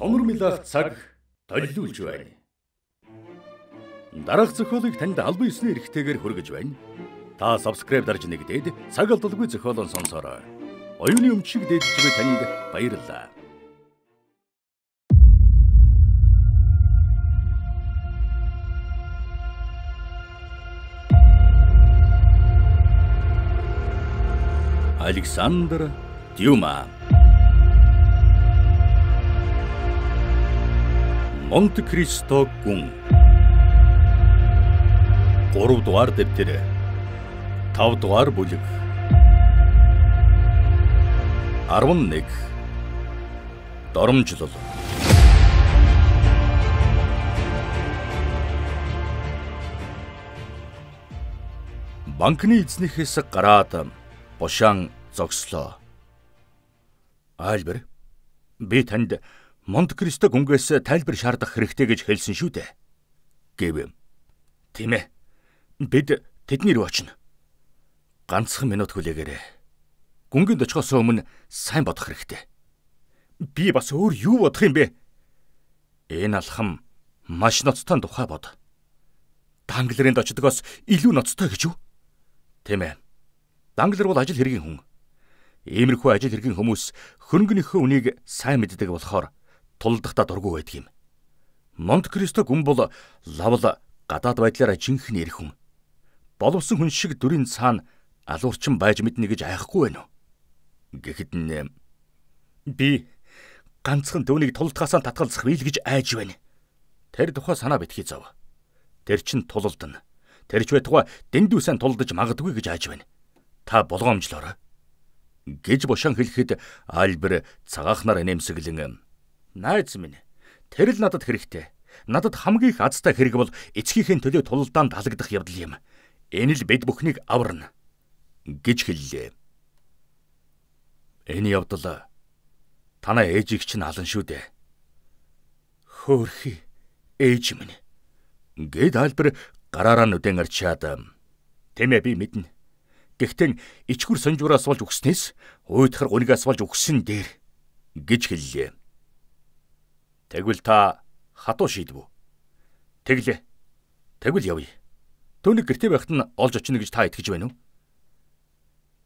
сонирмлах цаг төлөвлөж байна. Дараах зохиолыг танд албан ёсны эрхтэйгээр хүргэж байна. Та subscribe дарж нэгдээд цаг алдалгүй зохиолоо сонсорой. Оюуны өмчиг дээдчгүй танд баярлалаа. Александр Дюма Монтекристо гүн. 3 дугаар дэвтэр. 5 дугаар бүлэг. 11. Доромжлол. Банкны эзний хэсэг гараад бушаан зогслоо. Альбер би танд Монт Кристо гүнгээс тайлбар шаардах хэрэгтэй гэж хэлсэн шүү дээ. гэв юм. Тийм ээ. Бид тэдний рүү очино. Ганцхан минут хүлээгээрэй. Гүнгэнд очихоос өмнө сайн бодох хэрэгтэй. Би бас өөр юу бодох юм бэ? Энэ алхам маш ноцтой тухай бод. Данглерынд очдогоос илүү ноцтой гэж үү? Тийм ээ. Данглер бол ажил хэргийн хүн. Иймэрхүү ажил хэргийн хүмүүс хөнгөнийхөө үнийг сайн мэддэг болохоор тулдахдаа дургүй байдаг юм. Монт Кристо гүн бол лавл гадаад байдлаараа жинхэнэ ирэх хүн. Боловсон хүн шиг дүрийн цаана алуурчин байж мэднэ гэж айхгүй байна уу? Гэхдээ нэ би ганцхан дөөнийг тулдхаасаа татгалзах ийл гэж айж байна. Тэр тухай санаа битгий зов. Тэр чин тулалдна. Тэр ч байтугай дэндүүсэн тулдаж магадгүй гэж айж байна. Та болгоомжлоорой. гэж бушаан хэлэхэд Альбер цагаахнаар нэмсэглэн Найз минь тэр л надад хэрэгтэй. Надад хамгийн их азтай хэрэг бол эцгийнхээ төлөө тулалдаан талагдах явдал юм. Энэ л бид бүхнийг аварна гэж хэллээ. Энэ явдал танаа ээжийг чинь алан шүү дээ. Хөөхи ээж минь гэд альбер гараараа нүдэн арчаад тэмээ би мэднэ. Гэхдээ ичгүр сонжуураас болж үгснээс уйтхар гунигаас болж үгсэн дээр гэж хэллээ. Тэгвэл та хатуу шийдвүү. Тэглээ. Тэгвэл явъя. Төвний гэртээ байхад нь олж очино гэж та итгэж байна уу?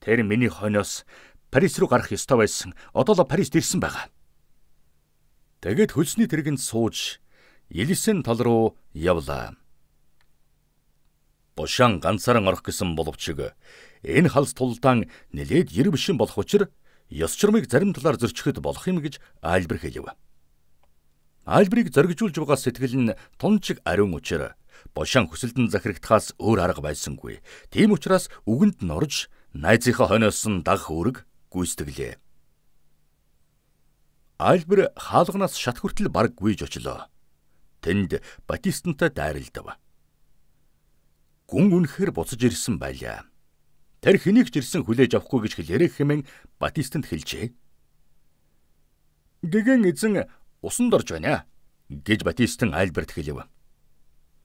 Тэр миний хойноос Парис руу гарах ёстой байсан. Одоо л Парист ирсэн байгаа. Тэгээд хөлсний тэргэнд сууж Елисен тал руу явлаа. Бошан ганцаараа орох гэсэн боловч энэ халс тулдаан нэлээд ирвэшин болох учраа ёс журмыг зарим талаар зөрчихөд болох юм гэж Альбер хэлэв. Альбрийг зоргижуулж байгаа сэтгэл нь тунчиг ариун учир бошин хүсэлтэн захирагдахаас өөр арга байсангүй. Тийм учраас үгэнд норж найзынхаа хоньоосн дагх үүрэг гүйцэтгэлээ. Альбер хаалганаас шат хүртэл баг гүйж очлоо. Тэнд Батистантай дайралдав. Гүн үнэхээр буцаж ирсэн байлаа. Тэр хэнийг ч ирсэн хүлээж авахгүй гэж хэлээрэ хэмээн Батистанд хэлжээ. Гэгэн эзэн усанд орж байна гэж Батистэн Альберт хэлэв.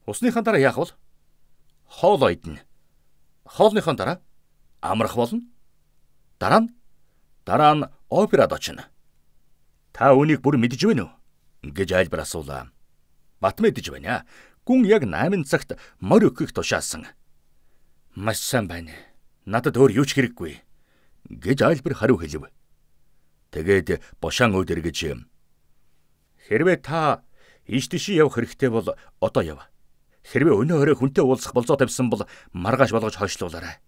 Усныхаа дараа яах вэ? Хоол ойдно. Хоолныхаа дараа амрах болно. Дараа нь дараа нь операд очино. Та үнийг бүр мэдж байна уу? гэж Альбер асуулаа. Бат мэдж байна. Гүн яг 8 цагт морь өгөхөд тушаасан. Маш сайн байна. Надад өөр юу ч хэрэггүй гэж Альбер хариу хэлв. Тэгээд бошаан өдөргөж Хэрвээ та иш тиши явах хэрэгтэй бол одоо яв. Хэрвээ өнөө өрөө хүнтэй уулзах болзоо тавьсан бол маргааш болгож хойшлуулаарай.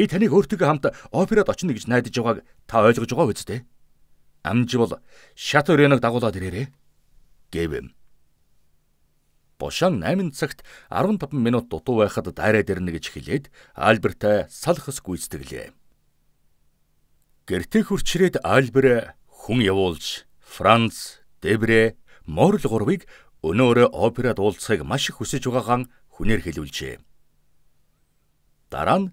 Би таныг өөртөө хамт операд очно гэж найдаж байгааг та ойлгож байгаа биз дээ? Амжи бол шат өрөнөг дагуулад ирээрээ гэвэм. Бошан 8 цагт 15 минут дутуу байхад дайраа дэрнэ гэж хэлээд Альбертай салхас гүйцэтгэлээ. Гэртээ хурчрээд Альбер хүн явуулж Франц, Дебре, Морл гурвыг өнөөрэ операд уулзахыг маш их хүсэж байгаагаан хүнээр хэлүүлжээ. Дараа нь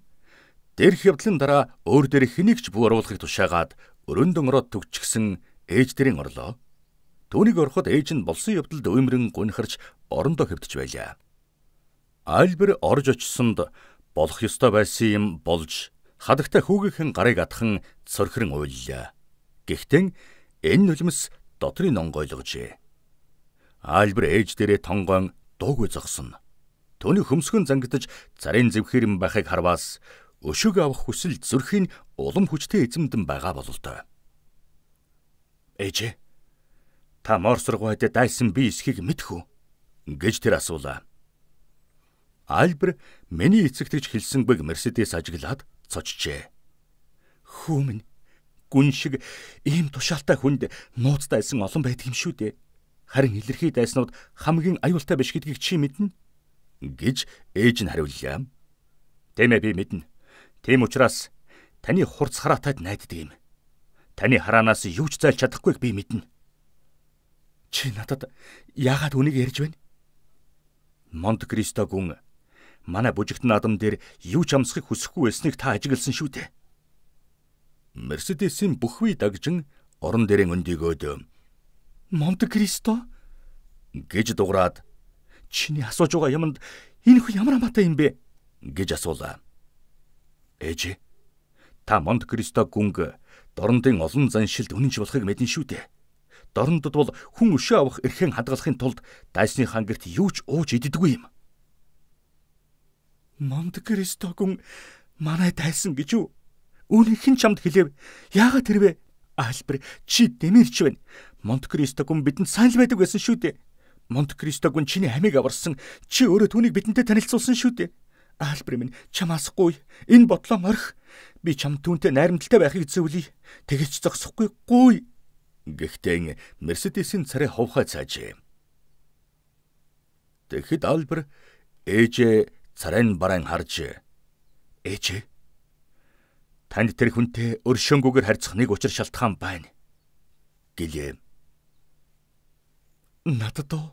дэрх явдлын дараа өөр дээрх хэнийг ч бүр оруулахыг тушаагаад өрөндөн ороод төгчгсөн ээж дэрийн орлоо. Төвнийг ороход ээж нь болсон явдалд уймран гүнхэрч орондоо хөвдөж байлаа. Альбер орж очсонд болох ёстой байсан юм болж хадагтай хүүгийнхэн гарыг атхан цорхирн уйллаа. Гэхдээ энэ нулимс дотрын онгойлгожээ. Альбер ээж дээрээ тонгоон дууг үзгсэн. Төний хөмсгөн зангидж царийн зэвхэр юм байхыг харваас өшөг авах хүсэл зүрхийн улам хүчтэй эзэмдэн байгаа бололтой. Ээжээ та мор сургуйд дайсан би эсхийг мэдхүү гэж тэр асуулаа. Альбер миний эцэгтгч хэлсэнгүй Мерседес ажиглаад цочжээ. Хүмүн гүн шиг ийм тушаалтай хүнд нууцтайсэн олон байдаг юм шүү дээ харин илэрхий дайснууд хамгийн аюултай биш гэдгийг чи мэднэ гэж ээж нь хариуллаа. Тийм ээ би мэднэ. Тийм учраас таны хурц хараатайд найддаг юм. Таны хараанаас юу ч зайлж чадахгүйг би мэднэ. Чи надад яагаад үнийг ярьж байна? Монт Кристо гүн манай бүжигт наадам дээр юу ч амсахыг хүсэхгүй байсныг та ажигласан шүү дээ. Мерседесийн бүхвий дагжин орон дээрэн өндийгөөд Монте Кристо гэж дуурад чиний асууж байгаа юмд энэ хүн ямар хамаатай юм бэ гэж асуулаа. Ээж та Монте Кристо гүнг дорнодын олон заншилд үнэнч болохыг мэдэн шүү дээ. Дорнодод бол хүн өшөө авах эрхэн хадгалахын тулд дайсны хангерт юу ч ууж иддэггүй юм. Монте Кристо гүн манай дайсан гэж юу? Үүнийг хэн чамд хэлэв? Яагаад тэрвэ? Альбер чи дэмэрч байна. Монткристо гүн бидэнд сайн л байдаг байсан шүү дээ. Монткристо гүн чиний амийг аварсан. Чи өөрөө түүнийг бидэнтэй танилцуулсан шүү дээ. Альбер минь чамаасгүй. Энэ бодлоо морих. Би чам түүнтэй найрамдалтай байхыг зөвлөе. Тэгэж зогсохгүй гуй. Гэхдээ Мерседесийн царай ховхой цаажээ. Тэгэхэд Альбер ээжээ царайн бараан харж ээжээ Танд тэр хүнтэй өршөөнгүйгээр харьцах нэг учир шалтгаан байна. гэлээ. Надад тоо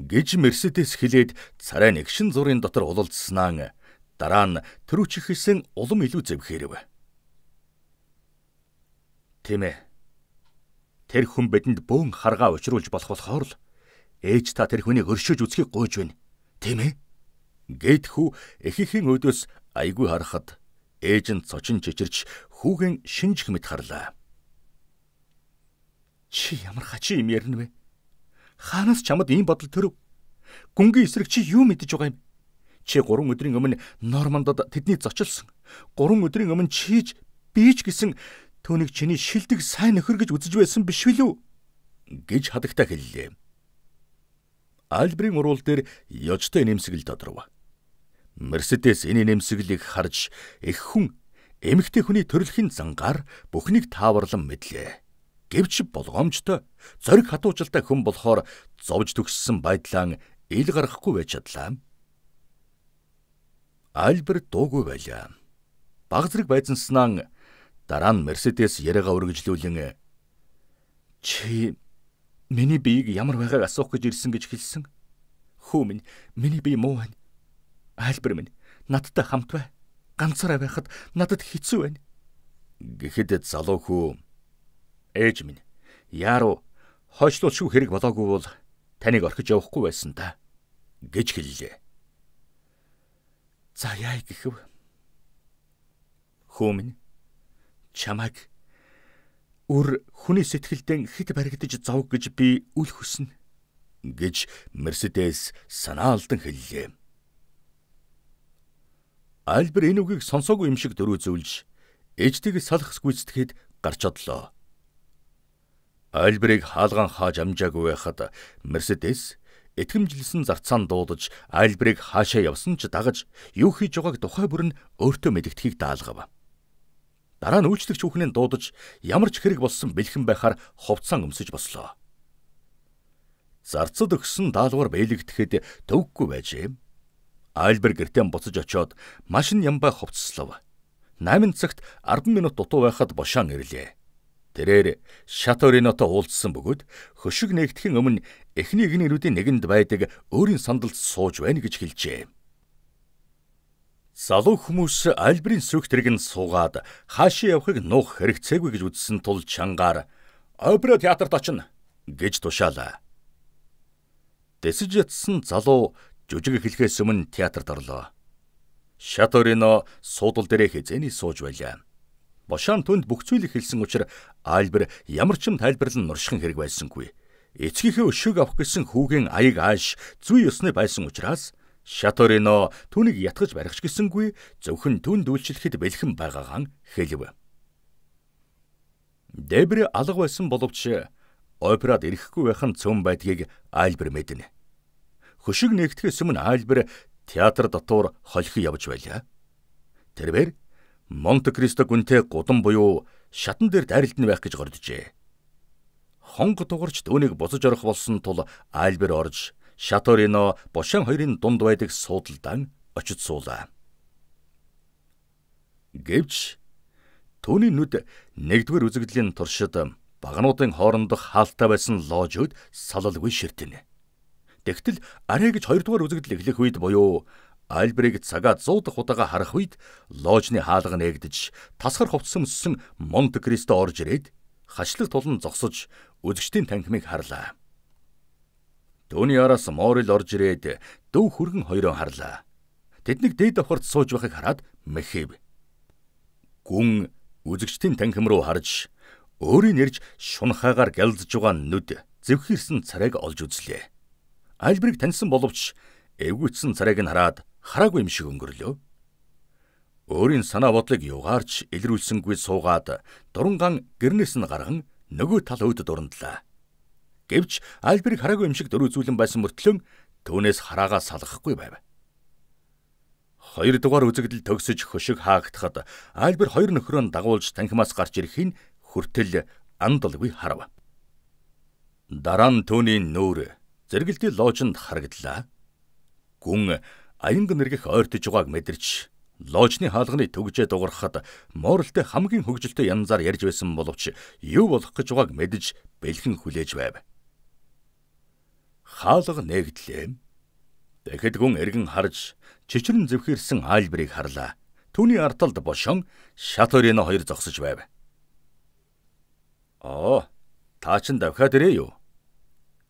гэж Мерседес хэлээд царай нэгшин зургийн дотор улалдсанаа дараа нь төрүүч ихсэн улам илүү зэвхэрэв. Тийм ээ. Тэр хүн бидэнд бөөн харгаа учруулж болох болохоор л ээж та тэр хүнийг өршөөж үсгийг гуйж байна. Тийм ээ. Гэтхүү эхийнхээ өдөөс айгүй харахад Эйжент сочин чичирч хүүхэн шинж хэмэд харлаа. Чи ямар хачи юм ярина вэ? Хаанаас чамд ийм бодол төрв? Гүнгийн эсрэг чи юу мэдэж байгаа юм? Чи 3 өдрийн өмнө Нормандод тэдний зочилсон. 3 өдрийн өмнө чиж бийж гисэн түүнийг чиний шилдэг сайн нөхөр гэж үзэж байсан биш билүү? гэж хадагтай хэллээ. Альбрийн уруул дээр ёжтой нэмсгэл тодорхой. Мерседес энэ нэмсэглийг харж их хүн эмэгтэй хүний төрөлхийн зангаар бүхнийг тааварлан мэдлээ. Гэвч болгоомжтой зориг хатуужилтай хүн болохоор зовж төгссөн байдлаа ил гарахгүй байж чадлаа. Альберт дуугүй байлаа. Баг зэрэг байзанснаа дараа нь Мерседес яриагаа үргэлжлүүлэн чи миний биеийг ямар байгааг асуух гэж ирсэн гэж хэлсэн. Хүү минь миний бие муу байна. Айлбар минь надтай хамт бай. Ганцаараа байхад надад хэцүү байна. Гэхэд залуу хүү ээж минь яаруу хойшлуулшгүй хэрэг болоогүй бол таныг орхиж явахгүй байсан та гэж хэллээ. За яа гэхв. Хүмүн чамаг үр хүний сэтгэлдэн хит баригдаж зовг гэж би үл хүснэ гэж Мерседес санаалдан хэллээ. Альбер энэ үгийг сонсоогүй юм шиг дөрөө зөвлөж ээжтэйг салхас гүйцэтгэхэд гарч одлоо. Альберийг хаалган хааж амжаагүй байхад Мерседес итгэмжилсэн зарцаан дуудаж Альберийг хаашаа явсан ч дагаж юу хийж байгааг тухай бүр нь өөртөө мэдэгдэхийг даалгав. Дараа нь үйлчлэгч хүүхнээ дуудаж ямар ч хэрэг болсон бэлхэн байхаар ховцсан өмсөж бослоо. Зарцад өгсөн даалгавар бэлэгдэхэд төвөггүй байжээ. Айлбер гэртээ буцаж очоод машин ямбай хувцслав. 8 цагт 10 минут дутуу байхад бошоон ирлээ. Тэрээр Шаториното уулзсан бөгөөд хөшиг нэгдэхин өмнө эхний игнэрүүдийн нэгэнд байдаг өөрийн сандалд сууж байна гэж хэлжээ. Залуу хүмүүс Альбрийн сүйхтэрэг нь суугаад хаашаа явахыг нуух хэрэгцээгүй гэж үзсэн тул чангаар "Опера театрт очино" гэж тушаалаа. Дэсэж ятсан залуу Жүжиг эхлэхээс өмнө театрт орлоо. Шаторино суудал дээрээ хизээний сууж байлаа. Бошаан түнд бүх зүйл эхэлсэн учраас Альбер ямар ч юм тайлбарлан нурших хэрэг байсангүй. Эцгийнхээ өшөөг авах гэсэн хүүгийн аяг ааш зүй ёсны байсан учраас Шаторино түүнийг ятгах барихч гэсэнгүй зөвхөн түнд үйлчлэхэд бэлхэн байгаагаан хэлв. Дебри алга байсан боловч операд ирэхгүй байх нь цөм байдгийг Альбер мэднэ хөшиг нэгтгэхээс өмнө Альбер театр дотор холхи явж байлаа. Тэрээр Монте Кристо гүнтэй гудам буюу шатан дээр дайралтны байх гэж горджээ. Хонго дугарч дөөнийг бузаж орох болсон тул Альбер орж Шаторино бошин хоёрын дунд байдаг суудалдан очиж суулаа. Гэвч түүний нүд нэгдүгээр үзэгдлийн туршид багнуудын хоорондох хаалттай байсан ложууд салалгүй ширтэнэ. Тэгтэл арай гэж хоёрдугаар үзэгдэл эхлэх үед буюу Альбрегт цагаа 100 дахь удаага харах үед лоожны хаалга нээгдэж тасгар хувцсан өссөн Монте Кристо орж ирээд хашлаг тулан зогсож үзэгчдийн танхимыг харлаа. Төвний араас Морил орж ирээд дөв хөргөн хоёроо харлаа. Тэднийг дээд давхарт сууж байхыг хараад мэхэв. Гүн үзэгчдийн танхим руу харж өөрийн ирж шунхаагаар гялзж байгаа нүд зэвхэрсэн царайг олж үзлээ. Альбриг таньсан боловч эвгүйцсэн царайг нь хараад хараагүй юм шиг өнгөрлөө. Өөрийн санаа бодлыг югаарч илрүүлсэнгүй суугаад дурангаан гэрнээс нь гарган нөгөө тал өөдөд урагдлаа. Гэвч Альбриг хараагүй юм шиг дөрөв зүйлэн байсан мөртлөө түүнээс хараагаа салгахгүй байв. Хоёр дугаар үзэгдэл төгсөж хөшиг хаагтахад Альбер хоёр нөхрөө дагуулж танхимаас гарч ирэхийг хүртэл андалгүй харав. Дараа нь түүний нүүр Зэрэгэлдээ лоожинд харагдлаа. Гүн аянг нэргэх ойртож байгааг мэдэрч лоожны хаалганы төгжээ дугархад Моралтай хамгийн хөвгөлтэй янзаар ярьж байсан боловч юу болох гэж байгааг мэдэж бэлхэн хүлээж байв. Хаалга нэгдлээ. Тэгэхэд гүн эргэн харж чичрэн зэвхэрсэн айлбарыг харлаа. Түүний арталд бошон шат өрийн хоёр зогсож байв. Оо, та ч давхаад ирээ юу?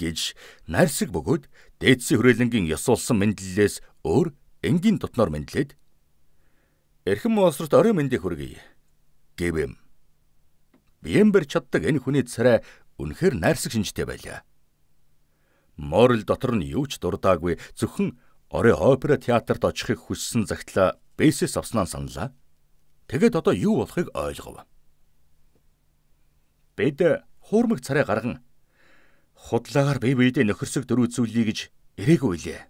гэж нарсаг бөгөөд дээдсийн хүрээлэнгийн ёсолсон мэдлэлээс өөр энгийн дотноор мэдлээд эрхэм улсрт оройн мэндийг хүргэе гэвэм. Биембэр чаддаг энэ хүний царай үнэхээр найрсаг шинжтэй байлаа. Морл дотор нь юу ч дурдаагүй зөвхөн орой опера театрт очихыг хүссэн загтлаа бэсэс авснаа саналаа. Тэгээд одоо юу болохыг ойлгов. Бид хуурмаг царай гарган Худлаагаар бие биедээ нөхөрсөг дөрүү зүйлий гэж ирээгүй лээ.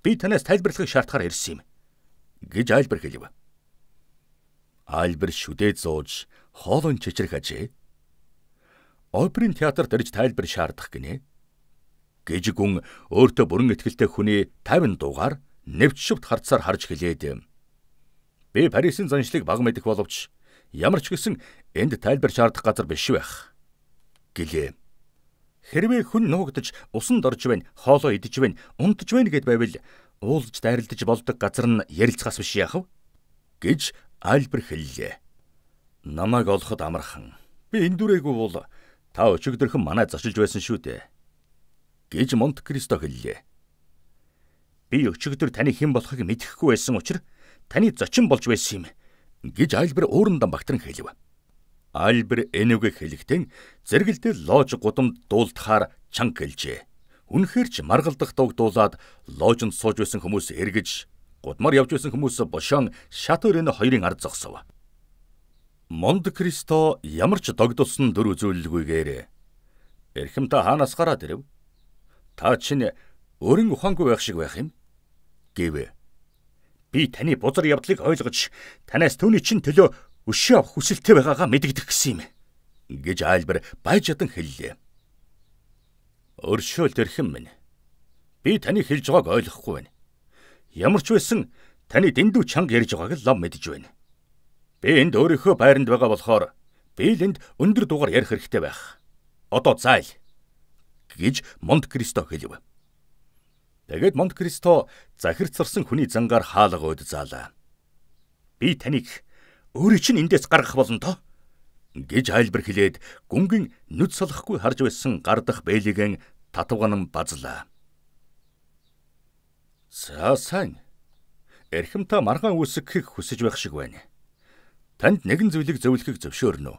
Би танаас тайлбарлахыг шаардахаар ирсэн юм гэж Альбер хэлв. Альбер шүдээд зууж хоолон чичрэх ажээ. Оперын театрт ирж тайлбар шаардах гинэ. Гэж гүн өөртөө бүрэн ихтэй хүний 50 дуугаар нэвч шүвт харцаар харж хэлээд би Парисын заншлыг баг мэдэх боловч ямар ч гэсэн энд тайлбар шаардах газар биш байх гэлээ. Хэрвээ хүн нуугдж усанд орж байна, хоолоо идэж байна, унтж байна гэд байвал уулж дайрлаж болдог газар нь ярилцгаас биш яах вэ? гэж Альбер хэллээ. Намайг олоход амархан. Би энэ дүрээгүй бол та өчигдөрхөн манай зочилж байсан шүү дээ. гэж Монт Кристо хэллээ. Би өчигдөр таны хэн болохыг мэдэхгүй байсан учраас таны зочин болж байсан юм гэж Альбер өөрөндөө багтран хэлв. Альбер Энүгэ хэлэхдээ зэрэгэлдээ лоож гудамд дуулдахаар чанг гэлжээ. Үнэхээр ч маргалдах дугдуулаад лоожонд сууж байсан хүмүүс эргэж гудмаар явж байсан хүмүүс бошон шат өрөөний хоёрын ард зогсов. Монд Кристо ямар ч догдолсон дүр үзүүлэлгүйгээр эрхэмтэй хаанаас гараад ирэв? Та чинь өрн ухаангүй байх шиг байх юм гэвэ. Би таны бузар явдлыг ойлгож танаас түүний чинь төлөө өшөө авах хүсэлтэй байгаагаа мэдэгдэх гэсэн юм гэж Айлбер байж ядан хэллээ. Өршөөл төрхөн минь. Би таны хэлж байгааг ойлгохгүй байна. Ямар ч байсан таны дэндүү чанга ярьж байгааг лам мэдж байна. Би энд өөрийнхөө байранд байгаа болохоор би л энд өндөр дугаар ярих хэрэгтэй байх. Одоо зайл гэж Монт Кристо хэлв. Тэгээд Монт Кристо захирцарсан хүний зангаар хаалга өд заалаа. Би таныг Өөрийг чинь эндээс гаргах болно тоо гэж хайлбар хилээд гүнгийн нүд салахгүй харж байсан гардах бэлигийн татвганан базлаа. За сайн. Эрхэмтээ маргаан үсгэхийг хүсэж байх шиг байна. Танд нэгэн зүйлийг зөвлөхийг зөвшөөрнө.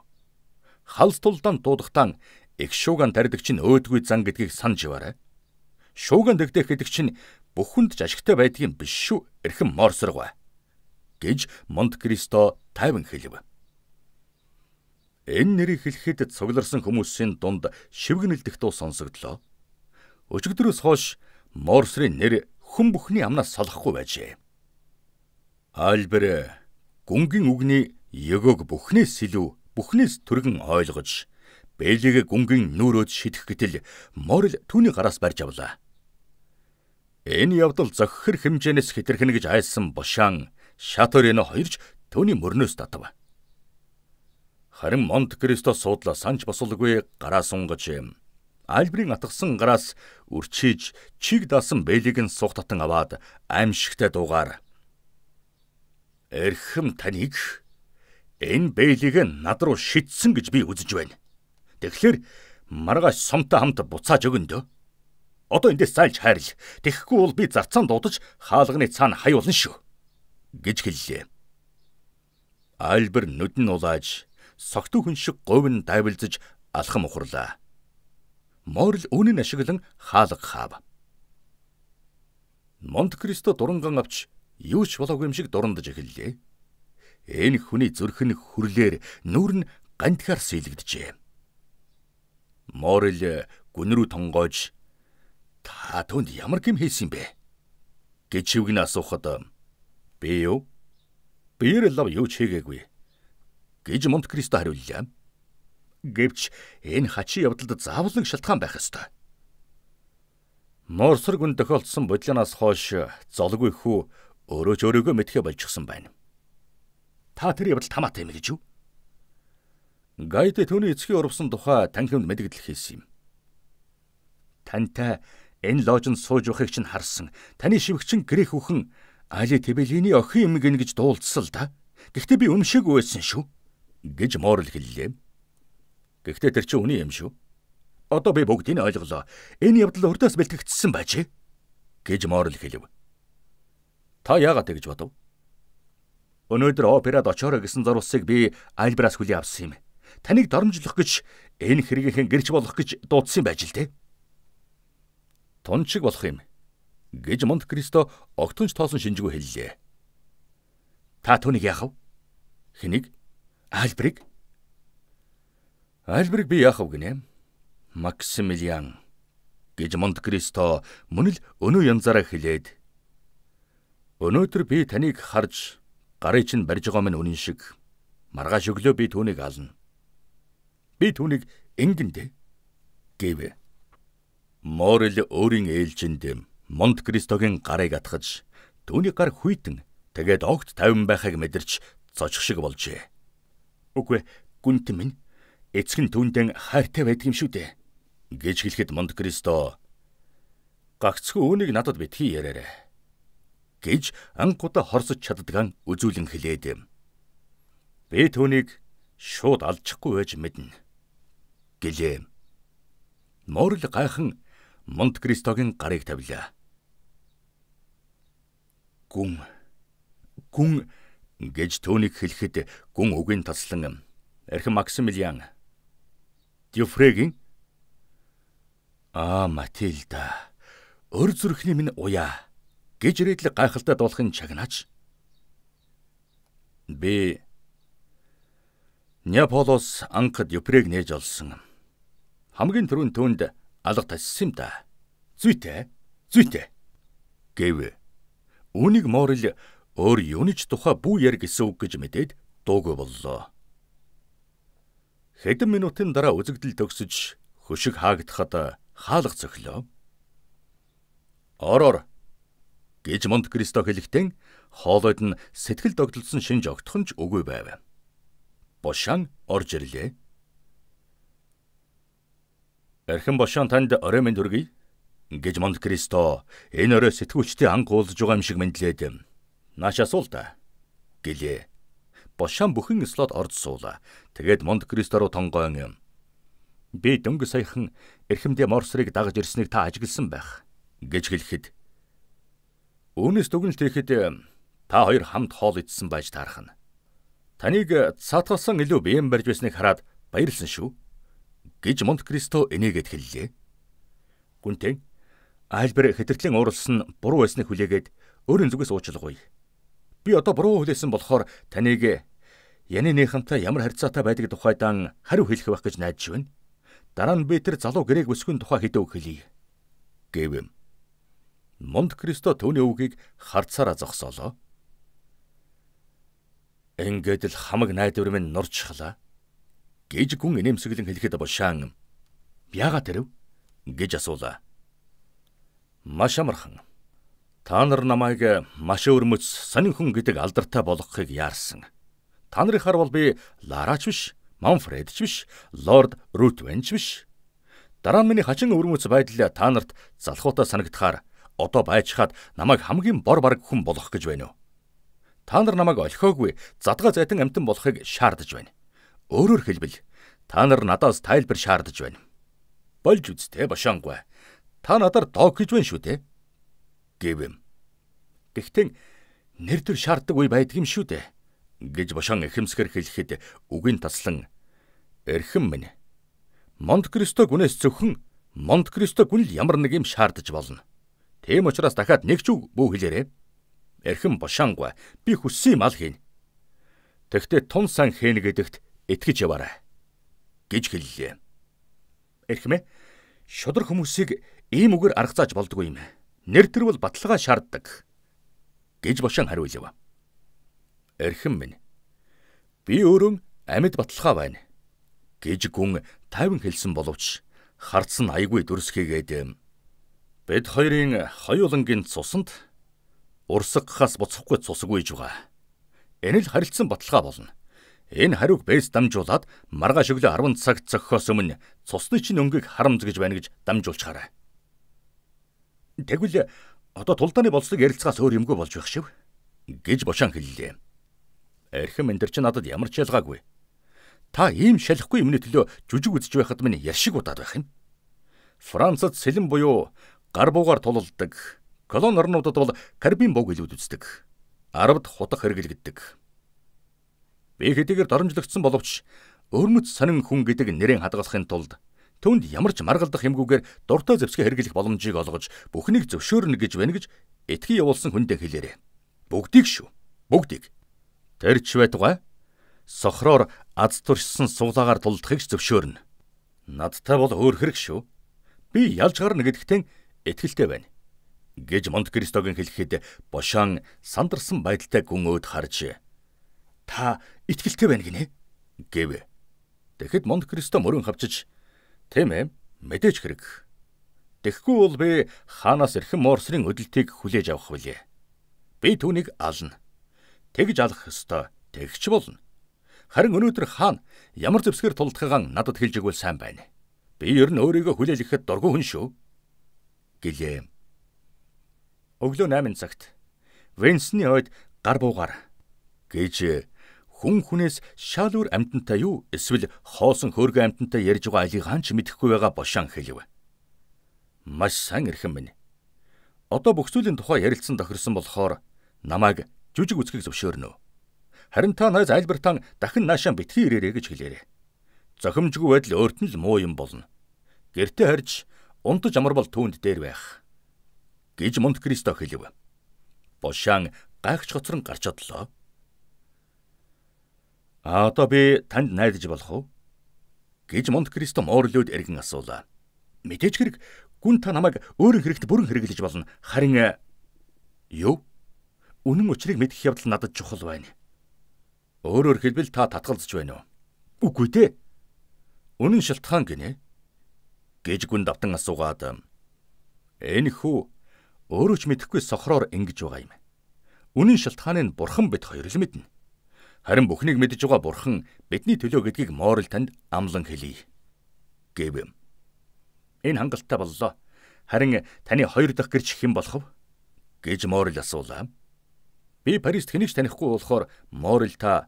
Халс тулдан дуудахтан их шууган тарьдаг чинь өөдгүй зан гэдгийг санаж яваарай. Шууган дэгдэх гэдэг чинь бүхэнд ч ашигтай байдгийн биш шүү. Эрхэм морсоргоо гэж Монт Кристо тайван хэлв. Энэ нэрийг хэлэхэд цугларсан хүмүүсийн дунд шивгэнэлдэхтөө сонсогдлоо. Өчигдрөөс хойш Морсрийн нэр хүн бүхний амнаас салахгүй байжээ. Альбер гүнгийн үгний егөөг бүхнээс илүү бүхнээс түргэн ойлгож Бэлийг гүнгийн нүрөөд шидэх гэтэл Морл түүний гараас барьж авлаа. Энэ явдал зохихэр хэмжээнээс хэтэрхэнэ гэж айсан бушаан Шаторино хоёрч Төвний мөрнөөс татав. Харин Монт Кристо суудлаа санж босолгүй гараа сунгаж Альбрийн атгсан гараас үрчиж чиг даасан бэлийг нь сух татан аваад аимшигтай дуугаар "Эрхэм таныг энэ бэлийг над руу шидсэн гэж би үзэж байна. Тэгэхээр маргааш сумтай хамт буцааж өгөндөө. Одоо эндээс зайлж хайрл. Тэгэхгүй бол би зарцаан дуудаж хаалганы цаана хай болно шүү." гэж хэллээ. Альбер нүдэн улааж согтуу хүн шиг говь нь дайвалзаж алхам ухрлаа. Морл үнэн ашиглан хаалга хаав. Монт Кристо дуранган авч юу ч болоогүй юм шиг дурандаж эхэллээ. Энэ хүний зүрх нь хүрлээр нүр нь гантхаар сэлгдэжээ. Морл гүн рүү тонгоож "Та түнд ямар гэм хийсэн бэ?" гэж шивгэн асуухад "Би юу? Биер лав юу ч хийгээгүй гэж Монт Кристо хариуллаа. Гэвч энэ хачи явдалд заавлан шалтгаан байх ёстой. Морсор гүн тохиолдсон бодлоноос хойш золгүй хүү өөрөө ч өөрийгөө мэдхэ болчихсон байна. Та тэр явдал тамаатай юм гэж юу? Гайдэ түүний эцгийн урвсан тухай танхимд мэдгдэл хийсэн юм. Тантай энэ ложинд сууж байхыг чинь харсан. Таны шивгчин грэх үхэн Али Тэбелиний охин юм гин гэж дуулдсан л да. Гэхдээ би өмшөг байсан шүү гэж Морл хэллээ. Гэхдээ тэр чинь үний юм шүү. Одоо би бүгдийг нь ойлголоо. Энэ явдал өртөөс бэлтгэгдсэн байж гэж Морл хэлв. Та яагаад тэгж бодов? Өнөөдөр операд очоорой гэсэн зорилсыг би Альбраас хүлээн авсан юм. Таныг доромжлох гэж энэ хэрэгийнхэн гэрч болох гэж дуудсан байж л те. Тунчиг болох юм гэж Монт Кристо огтонч тоосон шинжгүй хэллээ. Та түүнийг яах вэ? Хэнийг? Альбриг? Альбриг би яах вэ гинэ? Максимилиан гэж Монт Кристо мөн л өнөө янзаараа хэлээд Өнөөдөр би таныг харж гарын чинь барьж байгаа минь үнэн шиг маргааш өглөө би түүнийг ална. Би түүнийг ингэндэ гэвэ. Морил өөрийн ээлжинд юм Монт Кристогийн гарыг атгаж түүний гар хүйтэн тэгээд огт тавин байхыг мэдэрч цочх шиг болжээ. Үгүй гүнт минь эцэг нь түүндэн хайртай байдаг юм шүү дээ гэж хэлэхэд Монт Кристо гагцгүй үүнийг надад битгий яраарэ гэж ангуудаа хорсож чаддгаан үзүүлэн хэлээд би түүнийг шууд алдчихгүй байж мэднэ гэлээ. Морл гайхан Монт Кристогийн гарыг тавилаа гүн гүн гэж түүнийг хэлэхэд гүн үгийн таслан архим Максимилиан Дюфрегийн Аа Матильда өр зүрхний минь уяа гэж ирээдл гайхалтай дуулахын чагнаач Би Неаполос анх Дюпрег нээж олсон хамгийн түрүүнд түүнд алга тассан юм да зүйтэй зүйтэй гэвэ Үүнийг Морил өөр юунич тухай бүү ярь гэсэн үг гэж мэдээд дуугүй боллоо. Хэдэн минутын дараа үзэгдэл төгсөж хөшиг хаагдахад хаалга цохилоо. Ороор гэж Монт Кристо хэлэхдээ хоолойд нь сэтгэл догдолсон шинж огтхон ч үгүй байв. Бошан орж ирлээ. Эрхэн бошан танд оройн мэнд хүргэе гэж Монте Кристо энэ өрөө сэтгүүлчтэй анх уулж байгаа юм шиг мэндлээд "Наашаа суул та" гэлээ. Бошаан бүхэн слот орж суулаа. Тэгээд Монте Кристо руу тонгоон юм. "Би дөнгө саяхан эрхэмдээ морсрыг дагаж ирснийг та ажигласан байх" гэж хэлэхэд Үүнээс дүгнэлт хийхэд та хоёр хамт хоол идсэн байж таархна. Таныг цаатгалсан илүү бием барьж байсныг хараад баярлсан шүү гэж Монт Кристо энийгэд хэллээ. Гүнтэн Альбер хэтэртлийн ууралсан буруу байсныг хүлээгээд өөрийн зүгээс уучлалгүй. Би одоо буруу хүлээсэн болохоор таныг Янины хамтаа ямар харьцаатай байдаг тухайдан хариу хэлэх байх гэж найдаж байна. Дараа нь би тэр залуу гэрээг өсгөн тухай хэдэв хэлье. гэвэм. Монт Кристо түүний үгийг харцаараа зогсоолоо. Ингээд л хамаг найдвар минь нурчхлаа. гэж гүн инээмсэглэн хэлэхэд бошаан. Яагаад тэрв? гэж асуулаа маш амархан. Та нар намайг маш өрмөц сонин хүн гэдэг алдартай болгохыг яарсан. Та нарыхаар бол би Ларач биш, Манфредч биш, Лорд Рутвенч биш. Дараа нь миний хачин өрмөц байдал та нарт залхуутай санагдахаар одоо байжхаад намайг хамгийн бор бараг хүн болгох гэж байна уу? Та нар намайг олхоогүй задгаа зайтан амтан болохыг шаардаж байна. Өөрөөр хэлбэл та нар надаас тайлбар шаардаж байна. Болж үзтээ бошоонгүй. Та надаар дог гэж байна шүү дээ. гэвэм. Гэхдээ нэр төр шаарддаг үе байдаг юм шүү дээ гэж бошон эхэмсгэр хэлэхэд үгийн таслан эрхэм минь Монт Кристо гүнээс зөвхөн Монт Кристо гүн л ямар нэг юм шаардаж болно. Тийм учраас дахиад нэг ч үг бүү хэлээрээ. Эрхэм бошонгүй би хүссэн юм ал хийнэ. Тэгтээ тун сан хийн гэдэгт итгэж яваарай гэж хэллээ. Эрхэмэ шудраг хүмүүсийг ийм үгээр арга зааж болдгүй юм. Нэр төрвөл баталгаа шаарддаг гэж бошин хариулв. Эрхэм минь. Би өөрөө амьд баталгаа байна гэж гүн тайван хэлсэн боловч харц нь айгүй дүрсхийгээд бид хоёрын хоёулангийн цусанд урсгахаас буцахгүй цусаг үйж байгаа. Энэ л харилцсан баталгаа болно. Энэ хариуг бэс дамжуулаад маргааш өглөө 10 цаг цохихоос өмнө цусны чинь өнгийг харамж гэж байна гэж дамжуулчихараа. Тэгвэл одоо тулдааны болцлог ярилцгаас өөр юмгүй болж байх шив гэж бошан хэллээ. Архим энэ төр чи надад ямар ч ялгаагүй. Та ийм шалахгүй юмны төлөө жүжиг үзэж байхад минь яшиг удаад байх юм. Францад сэлэн буюу гар буугаар тулалдаг. Колон орнуудад бол карбин бог илүүд үздэг. Арабд хутах хэрэглэгддэг. Би хэдийгээр доромжлогдсон боловч өрмөц сонин хүн гэдэг нэрийн хадгалахын тулд Түүнд ямар ч маргалдах юмгүйгээр дуртай зэвсгээ хэрэглэх боломжийг олгож бүхнийг зөвшөөрнө гэж байна гэж этгий явуулсан хүндээ хэлээрээ. Бүгдийг шүү. Бүгдийг. Тэр ч байтугай сохроор аз туршсан суулаагаар тулдахыг зөвшөөрнө. Надтай бол өөр хэрэг шүү. Би ялж гарна гэдэгтэн итгэлтэй байна. гэж Монт Кристогийн хэлэхэд бошон сандарсан байдалтай гүн өд харж та итгэлтэй байна гинэ гэв. Тэгэхэд Монт Кристо мөрөн хавчиж Тийм ээ, мэдээж хэрэг. Тэгэхгүй бол би хаанаас эрхэм морсрын өдөлтийг хүлээж авах билээ. Би түүнийг ална. Тэгж алах ёстой. Тэгч болно. Харин өнөөдөр хаан ямар зэвсгэр тулдхыгаа надад хэлж өгвөл сайн байна. Би ер нь өөрийгөө хүлээлгэхэд дургүй хүн шүү. гэлээ. Өглөө 8 цагт Винсний хойд гар буугаар гэж хүн хүнээс шалүр амьтантай юу эсвэл хоосон хөөргөн амьтантай ярьж байгаа алигаан ч мэдэхгүй байгаа бошан хэлв. Маш сайн эрхэм минь. Одоо бүх зүйлийн тухай ярилцсан тохирсон болохоор намайг жүжиг үзхийг зөвшөөрнө. Харин та найз Альбертан дахин наашаа битгий ирээрэй гэж хэлээрэй. Зохимжгүй байдал өөрт нь л муу юм болно. Гэртэ харж унтаж амар бол түүнд дээр байх. гэж Монт Кристо хэлв. Бошан гагч хоцрон гарч одлоо. А одоо би танд найдаж болох уу? гэж Монт Кристо Морлиуд эргэн асуулаа. Мэдээж хэрэг гүн та намайг өөрийн хэрэгт бүрэн хэрэглэж болно. Харин э, юу? Үнэн учрыг мэдэх явдал надад чухал байна. Өөрөөр хэлбэл та татгалзаж байна уу? Үгүй дээ. Үнэн шалтгаан гинэ. гэж гүн давтан асуугаад энэ хүү өөрөөч мэдэхгүй сохроор ингэж байгаа юм. Үнэн шалтгааны нь бурхан бид хоёр л мэднэ. Харин бүхнийг мэдж байгаа Бурхан бидний төлөө гэдгийг моорол танд амлан хэлий. гэв. Энэ хангалттай боллоо. Харин таны хоёр дахь гэрч хэн болох вэ? гэж моорол асуулаа. Би Парист хэнийг ч танихгүй болохоор моорол та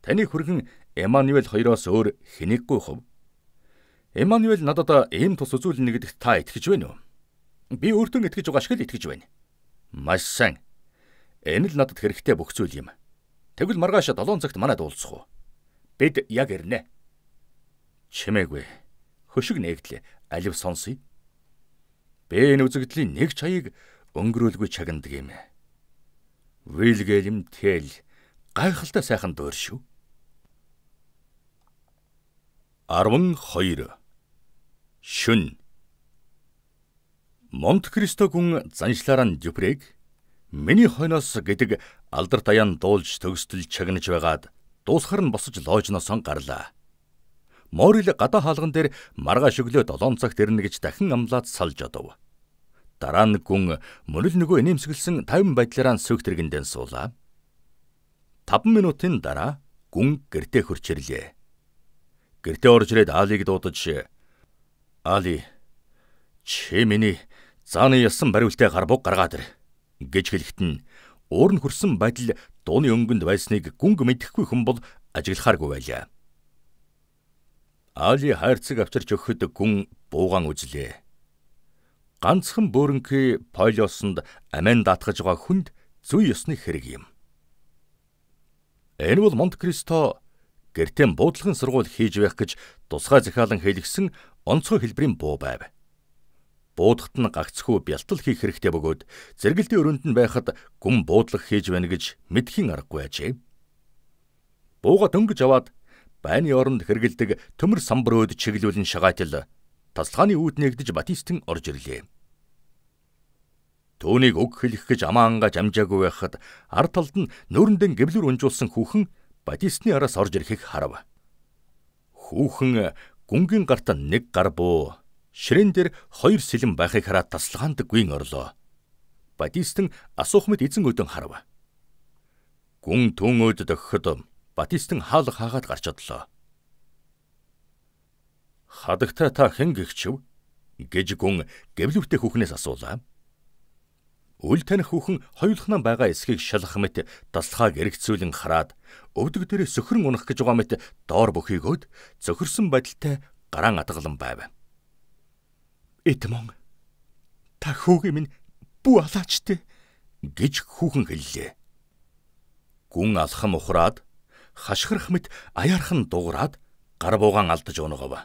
таны хөргөн Эмманюэль хоёроос өөр хэнийггүй хов? Эмманюэль надад ийм тус үзүүлнэ гэдэгт та итгэж байна уу? Би өөртөө итгэж байгаа шиг л итгэж байна. Маш сайн. Энэ л надад хэрэгтэй бүх зүйл юм. Тэгвэл маргааш 7 цагт манад уулзах уу? Бид яг ирнэ. Чимээгүй. Хөшиг нээгдлээ. Алив сонсъё. Би энэ үзэгдлийн нэг чаяг өнгөрөөлгүй чагнад гэмэ. Вильгельм Тэл гайхалтай сайхан дуурь шүү. 12 Шүн Монт Кристо гүн заншлаараа Дюпрэг миний хойноос гэдэг алдар таяан дуулж төгсдөл чагнаж байгаад дуусхар нь босож лоожноосоо гарлаа. Морил гадаа хаалган дээр маргааш өглөө 7 цагт ирнэ гэж дахин амлаад салж одов. Дараа нь гүн мөрөл нөгөө нэмсгэлсэн 50 байдлаараа сүйхтэргэндэн суулаа. 5 минутын дараа гүн гэртээ хурч ирлээ. Гэртээ орж ирээд Аалиг дуудаж "Аали, чи миний зааны ялсан бариултаа гар буг гаргаад ир" гэж хэлэхэд нь уурн хөрсөн байдал дууны өнгөнд байсныг гүнг мэдэхгүй хүн бол ажиглахааргүй байлаа. Али хайрцаг авчирч өгөхөд гүн буугаан үзлээ. Ганцхан бөөрөнхий полиосонд амин даатгаж байгаа хүнд зүй ёсны хэрэг юм. Энэ бол Монт Кристо гэртэн буудлын сургууль хийж байх гэж тусгай захиалан хэлгсэн онцгой хэлбэрийн буу байв буудахт нь гагцхүү бялтал хийх хэрэгтэй бөгөөд зэрэгэлдээ өрөөнд нь байхад гүм буудлах хийж байна гэж мэдхийн аргагүй ажээ. Бууга дөнгөж аваад байны оронд хэргэлдэг төмөр самбрууд чиглүүлэн шагаатал таслааны үүд нэгдэж Батистин орж ирлээ. Төвнийг үг хэлэх гэж амаангаа амжаагүй байхад ард талд нь нөөрэндэн гэвлүр унжуулсан хүүхэн Батистны араас орж ирэхийг харав. Хүүхэн гүнгийн гарт нэг гар буу ширэн дээр хоёр сэлэм байхыг хараад тасалгаанд гүйн орлоо. Батистэн асуухмэд эзэн өдөн харав. Гүн түнгөөд дөхөхөд Батистэн хаалга хаагаад гарч одлоо. Хадагтай та хэн гихчв? гэж гүн гэвлүвтэй хүүхнээс асуулаа. Үл таних хүүхэн хоёулхнаа байгаа эсхийг шалгах мэт таслахаа гэрэгцүүлэн хараад өвдөг дээрээ сөхрөн унах гэж байгаа мэт доор бөхийгөөд зөхөрсөн байдалтай гараан атгалан байв. Эдмон та хүүгийн минь бүү алаачтай гэж хүүхэн хэллээ. Гүн алхам ухраад хашгирах мэт аяархан дуураад гар буугаан алдаж унагав.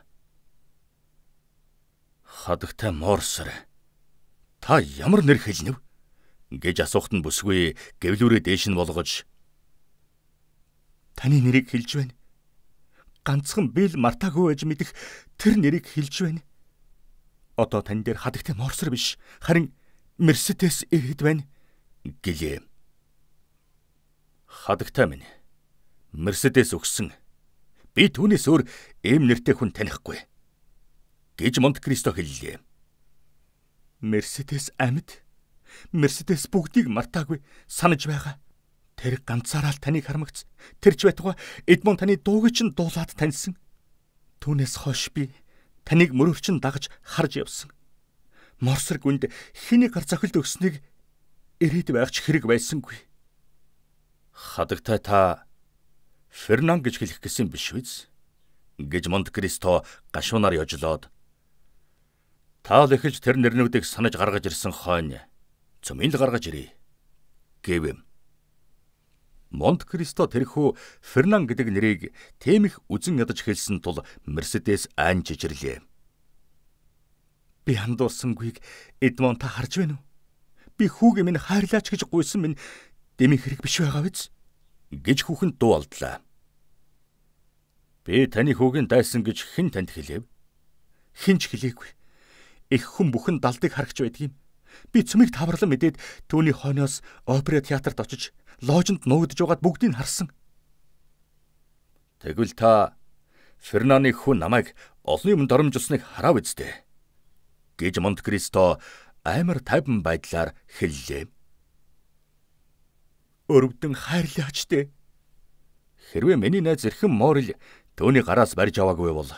Хадагтай морсор. Та ямар нэр хэлнэв? гэж асуухт нь бүсгүй гэвлүүрээ дээш нь болгож Таны нэрийг хэлж байна. Ганцхан бил мартаагүй байж мэдэх тэр нэрийг хэлж байна Одоо тань дээр хадагтай морсор биш, харин Мерседес иргэд байна гэлээ. Хадагтай минь. Мерседес өгсөн. Би түүнээс өөр эм нэртэй хүн танихгүй. гэж Монт Кристо хэллээ. Мерседес амьд. Мерседес бүгдийг мартаагүй санаж байгаа. Тэр ганцаараа л таныг харамгц. Тэр ч байтугай Эдмон таны дууг чинь дуулаад таньсан. Түүнээс хойш би таныг мөрөрчин дагаж харж явсан. Морсор гүнд хиний гар цохилд өгснэг ирээд байх ч хэрэг байсангүй. Хадагтай та Фернан гэж хэлэх гэсэн биш биз? гэж Монт Кристо гашуунаар ёжлоод Таал эхэлж тэр нэрнүүдийг санаж гаргаж ирсэн хойно цөмийн л гаргаж ирээ гэвэм. Монт Кристо тэрхүү Фернан гэдэг нэрийг тийм их үзэн ядаж хэлсэн тул Мерседес айн жижирлээ. Би хандуурсангүйг Эдмон та харж байна уу? Би хүүгээ минь хайрлаач гэж гуйсан минь дэмий хэрэг биш байгаа биз? гэж хүүхэн дуу алдлаа. Би таны хүүгийн дайсан гэж хэн танд хэлэв? Хэн ч хэлээгүй. Их хүн бүхэн далдыг харагч байдгийм. Би цөмийг тавралан мэдээд түүний хойноос опера театрт очиж ложинд нуугдж байгаад бүгдийг харсан. Тэгвэл та Фернаны хүн намайг олон юм доромжилсныг харав үсттэй. гэж Монт Кристо амар тайван байдлаар хэллээ. Өрөвдөн хайрлаач дээ. Хэрвээ миний найз эрхэм Морил түүний гараас барьж аваагүй бол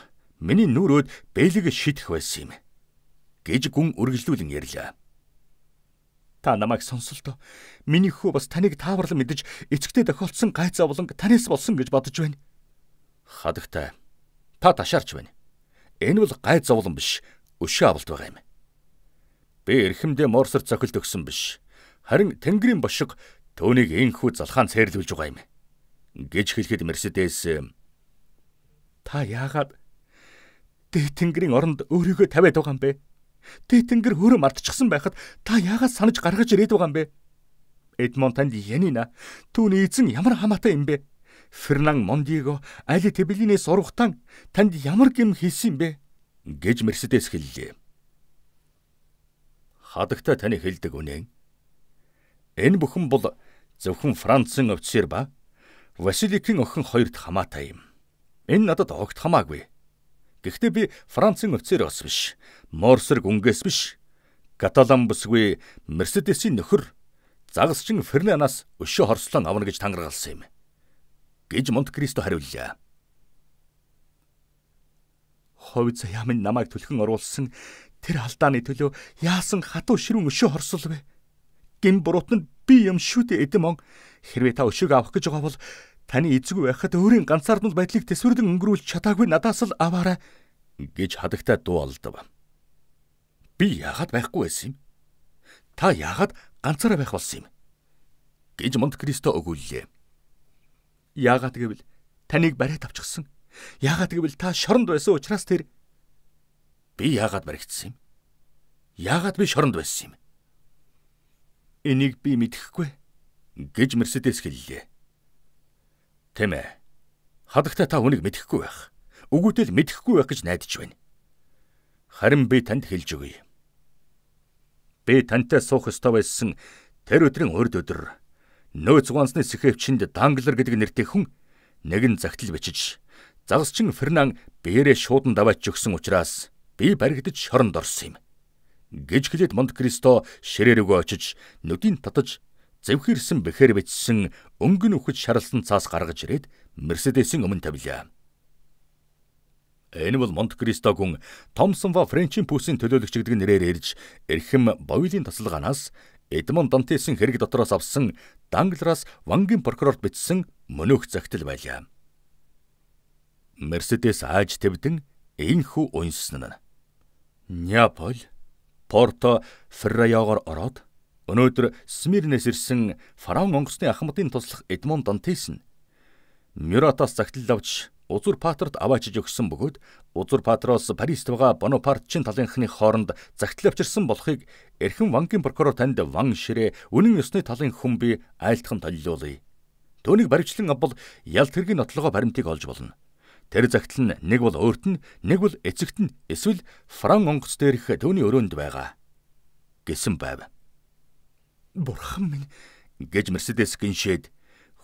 миний нүрөөд бэлэг шидэх байсан юм гэж гүн үргэлжлүүлэн ярьлаа. Та намайг сонсолтоо. Миний хүү бас таныг тааварлан мэдж эцэгтэй тохиолдсон гайц зовлонг танаас болсон гэж бодож байна. Хадагтай. Та ташаарч байна. Энэ бол гайц зовлон биш, өшөө авалт байгаа юм. Би эрхэмдээ морсор цохилт өгсөн биш. Харин Тэнгэрийн бошиг түүнийг энхүү залхаан цээрлүүлж байгаа юм. гэж хэлэхэд Мерседес э, та яагаад Дээд Тэнгэрийн оронд өөрийгөө тавиад байгаа юм бэ? Тэтэнгэр хөрөө мартчихсан байхад та яагаад санаж гаргаж ирээд байгаа юм бэ? Эдмон танд янина. Түүний эзэн ямар хамаатай юм бэ? Фернан Мондиго али Тэбелинээс ургатан танд ямар гэм хэлсэн юм бэ? гэж Мерседес хэллээ. Хадагтай таны хэлдэг үнэн. Энэ бүхэн бол зөвхөн Францын офицер ба Василикийн охин хоёрт хамаатай юм. Энэ надад огт хамаагүй. Гэхдээ би Францын офицероос биш, Морсерг үнгээс биш. Каталан бүсгүй Мерседесийн нөхөр загасчин Фернанаас өшөө хорслон авна гэж тангаргалсан юм. гэж Монт Кристо хариуллаа. Ховь заяа минь намайг түлхэн оруулсан тэр алдааны төлөө яасан хатуу ширүүн өшөө хорсол вэ? Гин буруутанд би юм шүү дээ эдэм он. Хэрвээ та өшөөг авах гэж байгаа бол Таны эзгүй байхад өөрийн ганцаардмал байдлыг төсвөрлөн өнгөрүүлж чатаагүй надаас л аваарай гэж хадагтай дуу олдов. Би яагаад байхгүй байсан юм? Та яагаад ганцаараа байх болсон юм? гэж Монт Кристо өгүүллээ. Яагаад гэвэл таныг бариад авчихсан. Яагаад гэвэл та шоронд байсан учраас тэр би яагаад баригдсан юм? Яагаад би шоронд байсан юм? Энийг би мэдэхгүй гэж Мерседес хэллээ. Тийм ээ. Хадагта та үнийг мэдхгүй байх. Өгөөтэй л мэдхгүй байх гэж найдаж байна. Харин би танд хэлж өгье. Би тантай суух ёстой байсан тэр өдрийн урд өдөр нөөц гонсны сэхэвчэнд Данглер гэдэг нэртэй хүн нэгэн загтал бичиж загсчин Фернан биеэрээ шуудан даваач өгсөн учраас би баригдаж шоронд орсон юм. гэж хэлээд Монт Кристо ширээ рүүгээ очиж нүдийн татаж зэвхэрсэн бэхэр бичсэн өнгөн өхөж шаралсан цаас гаргаж ирээд Мерседесийн өмнө тавилаа. Энэ бол Монткристо гүн Томсон ба Френчийн пүүсийн төлөөлөгч гэдэг нэрээр ирж эрхэм Бойлын тасалгаанаас Эдмон Дантесийн хэрэг дотроос авсан Данглраас Вангийн прокурорт бичсэн мөнөөх загтал байлаа. Мерседес ааж твдэн энхүү унссан нь. Неаполь, Порто, Ферраягоор ороод Өнөөдөр Смирнес ирсэн фараон онгоцны ахмадын туслах Эдмон Дантес нь Мюратаас загтлал авч Узур Патрт аваачиж өгсөн бөгөөд Узур Патроос Парист байгаа Бонапартчин талынхны хооронд загтлал авчирсан болохыг эрхэм Вангийн прокурор танд ван ширээ үнэн ёсны талын хүн би айлтхан толилуулъя. Төвнийг баригчлан авбал Ялт хэргийн нотлогоо баримтыг олж болно. Тэр загтал нь нэг бол өөрт нь, нэг бол эцэгт нь эсвэл Фран онгоц дээрх төвний өрөөнд байгаа гэсэн байв. Бурхан минь гэж Мерседес гиншээд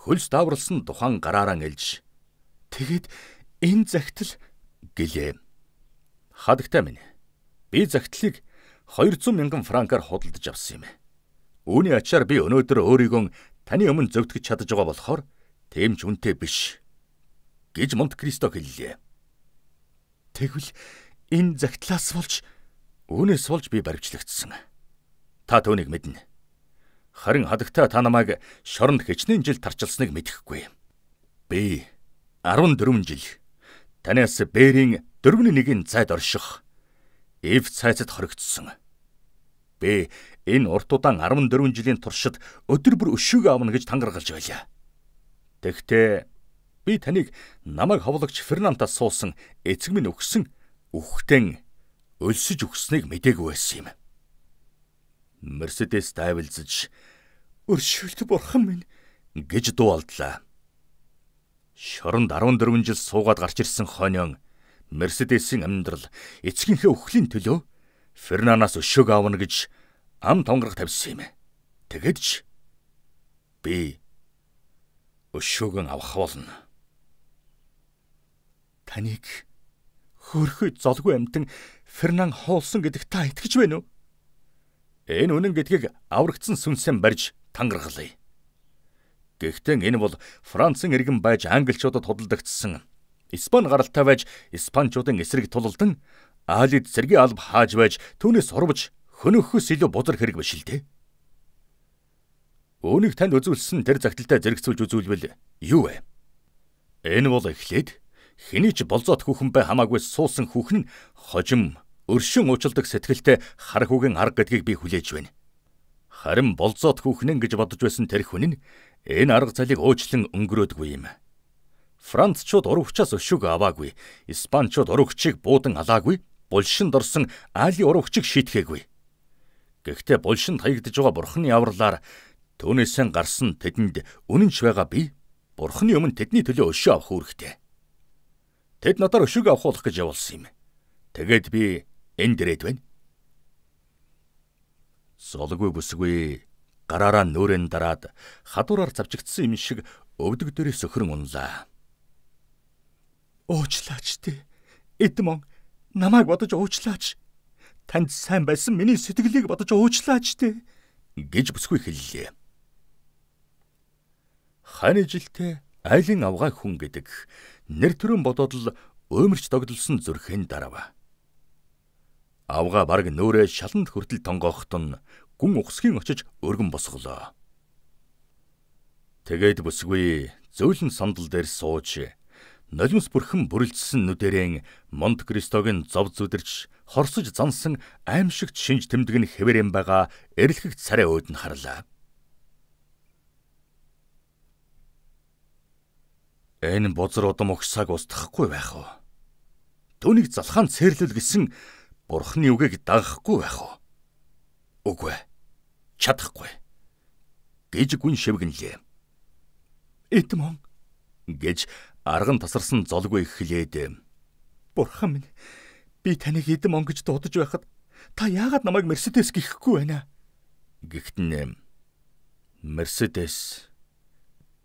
хөлс давралсан тухайн гараараа ээлж. Тэгэд энэ загтал гэлээ. Хадагтай минь. Би загтлыг 200 мянган франкаар худалдаж авсан юм. Үүний ачаар би өнөөдөр өөрийгөө таны өмнө зөвтгөж чадаж байгаа болохоор тийм ч үнэтэй биш гэж Монт Кристо хэллээ. Тэгвэл энэ загтлаас болж үүнээс болж би баривчлагдсан. Та түүнийг мэднэ. Харин хадагтай та намайг шоронд хичнээн жил тарчилсныг мэдхгүй. Би 14 жил танаас бэрийн 4-1-ийн цайд орших эв цайцад хоригдсон. Би энэ урт удаан 14 жилийн туршид өдөр бүр өшөөг аавна гэж тангаргалж байлаа. Тэгтээ би таныг намайг ховлогч Фернантаас суусан эцэг минь өгсөн үхтэн өлсөж өгсныг мдэггүй байсан юм. Мерседес дайвалзаж Өршөөлт бурхан минь гэж дуулдлаа. Шоронд 14 жил суугаад гарч ирсэн хонён Мерседесийн амьдрал эцгийнхээ өхлийн төлөө Фернанаас өшөөг аавна гэж ам тонгорох тавьсан юм. Тэгэд ч би өшөөг нь авах болно. Таныг хөрхөй золгүй амтан Фернан хуулсан гэдэг та итгэж байна уу? Энэ үнэн гэдгийг аврагдсан сүнсэм барьж тангаргалыг. Гэхдээ энэ бол Францын иргэн байж англичуудад худалдагдсан Испани гаралтай байж испанчуудын эсрэг тулалдан Алид цэргийн алба хааж байж түүнээс урвж хөнөөхөс илүү бодлог хэрэг биш л дээ. Үүнийг танд үзүүлсэн тэр загталтай зэрэгцүүлж үзүүлвэл юу вэ? Энэ бол эхлээд хэний ч болзоот хүүхэн бай хамаагүй суусан хүүхэн нь хожим, өршин уучлдаг сэтгэлтэй хар хүүгийн арга гэдгийг би хүлээж байна. Харин болцоод хүүхнэн гэж бодож байсан тэр хүн нь энэ арга залыг уучлан өнгөрөөдгүй юм. Францчууд урагчаас өшөөг аваагүй, Испанчууд урагчийг буудан алаагүй, булшинд орсон Али урагчийг шийтгээгүй. Гэхдээ булшинд хаягдж байгаа бурхны авралаар түүнээсээ гарсан тэдэнд үнэнч байгаа би бурхны өмнө тэдний төлөө өшөө авах үүрэгтэй. Тэд надаар өшөөг авахулах гэж явуулсан юм. Тэгээд би энд ирээд байна. Солгүй бүсгүй гараараа нүрэн дараад хадуураар завжигдсан юм шиг өвдөг дээрээ сөхрөн унлаа. Уучлаач те. Эдмон намайг бодож уучлаач. Танд сайн байсан миний сэтгэлийг бодож уучлаач те гэж бүсгүй хэллээ. Хань ижилтэй айлын авгай хүн гэдэг нэр төрөн бодоод л уймарч догдолсон зүрхэн дарава. Авга баг нүрээ шаланд хүртэл тонгоохт нь гүн ухсхийн очиж өргөн босголоо. Тэгэд бүсгүй зөөлөн сандал дээр сууж нулимс бүрхэн бүрлдсэн нүдэрэн Монт Кристогийн зов зүдэрч хорсож зансан аимшигт шинж тэмдэг нь хэвэрэм байгаа эрлэх царай өөд нь харлаа. Энэ бузар удам угсааг устгахгүй байх уу? Төнийг залхаан цээрлэл гисэн Бурхны үгийг дагахгүй байх уу? Үгүй. Чадахгүй. гэж гүн шивгэнлээ. Эдмон гэж арган тасарсан золгүй эхлээд Бурхан минь би таныг эдмон гэж дуудаж байхад та яагаад намайг Мерседес гихгүй байна? Гихтэн Мерседес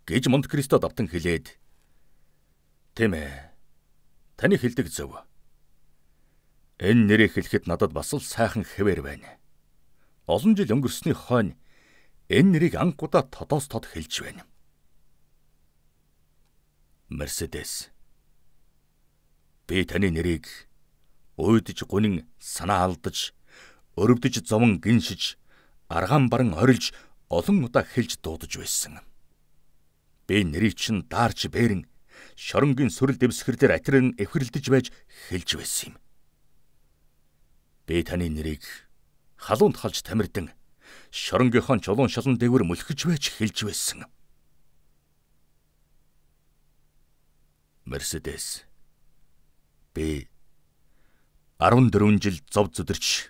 гэж Монт Кристо давтан хэлээд Тийм ээ. Таны хэлдэг зөв. Энэ нэрийг хэлэхэд надад бас л сайхан хэвээр байна. Олон жил өнгөрсний хойно энэ нэрийг анхудаа тодоос тод хэлж байна. Мерседес. Би таны нэрийг уйдж гүнэн санаа алдаж, өрөвдөж зовон гиншиж, аргаан баран орилж олон удаа хэлж дуудаж байсан. Би нэрийг чинь даарч бээрэн шоронгийн сүрэл дэвсгэр дээр атрын эвхэрлдэж байж хэлж байсан юм. Би таны нэрийг халуунд халж тамирдан шоронгийнхоо чулуун шалан дээгүр мөлхөж байж хэлж байсан. Мерседес. Би 14 жил зов зүдэрч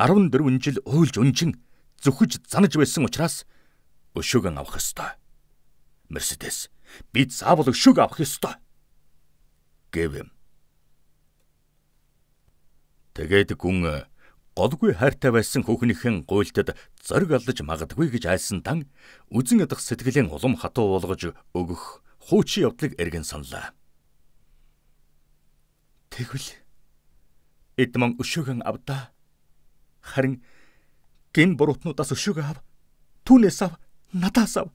14 жил уйлж унжин зүхэж занаж байсан учраас өшөөгөн авах ёстой. Мерседес. Би заавал өшөөг авах ёстой. гэвэм. Тэгээд гүн голгүй хайртай байсан хүүхнийхэн гуйлтад зориг алдаж магадгүй гэж айсандан үзэн ядах сэтгэлийн улам хатуу болгож өгөх хуучин явдлыг эргэн саналаа. Тэгвэл Эдмон өшөөгөн авда. Харин гин буруутнуудаас өшөөгөө ав. Түүнээс ав, надаас ав.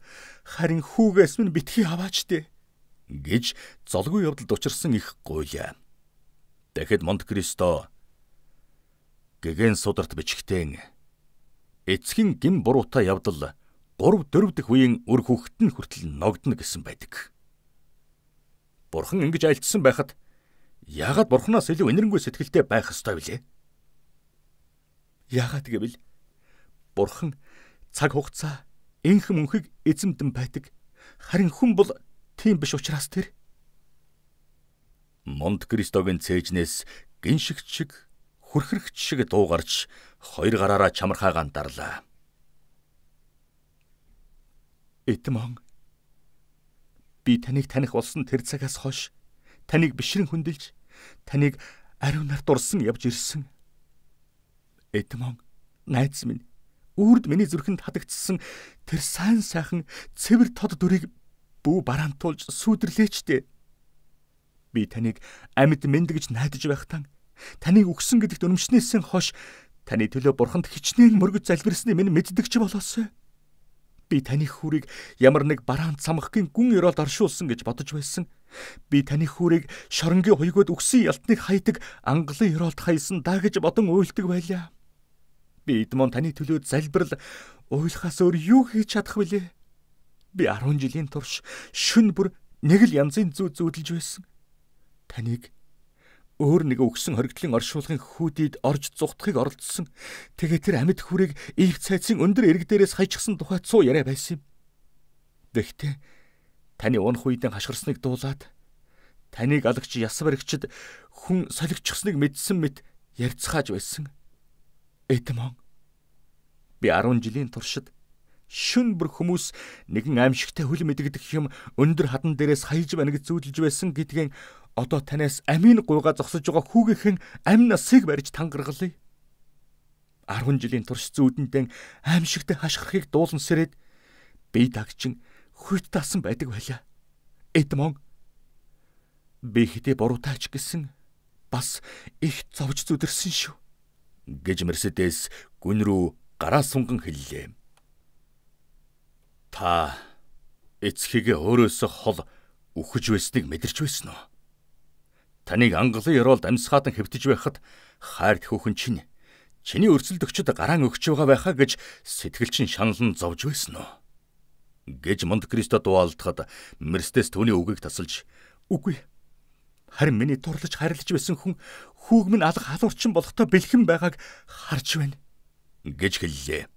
Харин хүүгээс минь битгий аваач дээ гэж золгүй явдалд учирсан их гуйлаа. Тэгэхэд Монт Кристо гэгэн сударт бичгтэн. Эцгийн гим буруутай явдал 3 4 дэх үеийн үр хөвгт нь хүртэл ногдно гэсэн байдаг. Бурхан ингэж альцсан байхад яагаад бурханаас илүү энэрнгүй сэтгэлтэй байх ёстой вэ? Яагаад гэвэл бурхан цаг хугацаа энх мөнхийг эзэмдэн байдаг. Харин хүн бол тийм биш учраас тэр Монт Кристогийн цээжнээс гиншигч шиг хөрхөрөгч шиг дуу гарч хоёр гараараа чамархаа гандарлаа. Этмон би таныг таних болсон тэр цагаас хойш таныг бишрэн хөндлөж таныг ариун нарт урсан явж ирсэн. Этмон найз минь үрд миний зүрхэнд хатагдсан тэр сайн сайхан цэвэр тод дүрийг бүү бараантуулж сүйдэрлээч дээ. Би таныг амьд мэнд гэж найдаж байхтаа Таныг өгсөн гэдэгт өнөмчнөөсөн хош таны төлөө бурханд хичнээн мөргөж залбирсны минь мэддэг ч болоосой. Би таны хүрийг ямар нэг бараан цамхгийн гүн ёроолд оршуулсан гэж бодож байсан. Би таны хүрийг шоронгийн хуйгууд өгсөн ялтныг хаядаг ангалын ёроолд хаясан даа гэж бодон уйлдаг байлаа. Би эдмон таны төлөө залбирал уйлахаас өөр юу хийж чадах вүлээ? Би 10 жилийн турш шүн бүр нэг л янзын зүү зүүдэлж байсан. Таныг Өөр нэг өгсөн хоригдлын оршуулгын хүүдийд орж зүхтхыг оролцсон. Тэгээ тэр амьд хүрээг ив цайцын өндөр эрэг дээрээс хаячихсан тухай цуу яриа байсан юм. Тэгтээ таны унах үедэн хашгирсныг дуулаад таныг алагч ясвар игчд хүн солигчсныг мэдсэн мэт ярьцгааж байсан. Эдмон би 10 жилийн туршид шүн бүр хүмүүс нэгэн аимшигтай хөл мэдэгдэх юм өндөр хатан дээрээс хаяж байна гэж зүүдлж байсан гэдгэн одоо танаас амийн гуйгаа зогсож байгаа хүүгийнхэн амь насыг барьж тангаргалыг. 10 жилийн турш зүүдэндээ аимшигтэй хашхирахыг дуулан сэрэд би тагчин хүйт таасан байдаг байлаа. Эдмон би хитэ буруутаач гэсэн бас их зовж зүдэрсэн шүү гэж Мерседес гүн рүү гараа сунган хэллээ. Та эцхийгээ өөрөөсөө хол үхэж байсныг мэдэрч байсан уу? Таныг Анголын ёроолд амьсгаатан хэвтэж байхад хайрт хөөхөн чинь чиний өрсөлдөгчд гараан өгч байгаа байхаа гэж сэтгэл чинь шаналн зовж байсан уу? гэж Монт Кристо дуалдахад Мерседес түүний үгийг тасалж үгүй харин миний дурлаж харилж байсан хүн хүүг минь алга халуурчин болохтой бэлхэн байгааг харж байна гэж хэллээ.